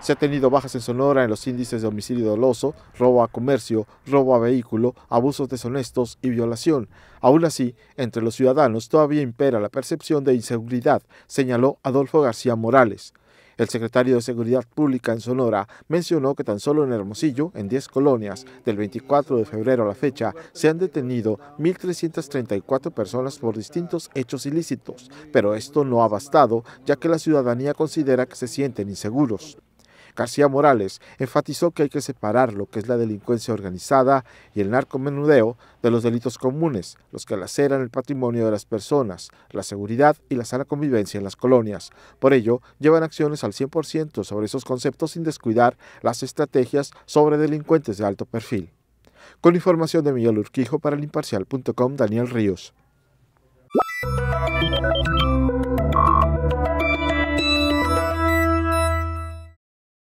Se ha tenido bajas en Sonora en los índices de homicidio doloso, robo a comercio, robo a vehículo, abusos deshonestos y violación. Aún así, entre los ciudadanos todavía impera la percepción de inseguridad, señaló Adolfo García Morales. El secretario de Seguridad Pública en Sonora mencionó que tan solo en Hermosillo, en 10 colonias, del 24 de febrero a la fecha, se han detenido 1.334 personas por distintos hechos ilícitos, pero esto no ha bastado, ya que la ciudadanía considera que se sienten inseguros. García Morales enfatizó que hay que separar lo que es la delincuencia organizada y el narcomenudeo de los delitos comunes, los que laceran el patrimonio de las personas, la seguridad y la sana convivencia en las colonias. Por ello, llevan acciones al 100% sobre esos conceptos sin descuidar las estrategias sobre delincuentes de alto perfil. Con información de Miguel Urquijo para el imparcial.com, Daniel Ríos.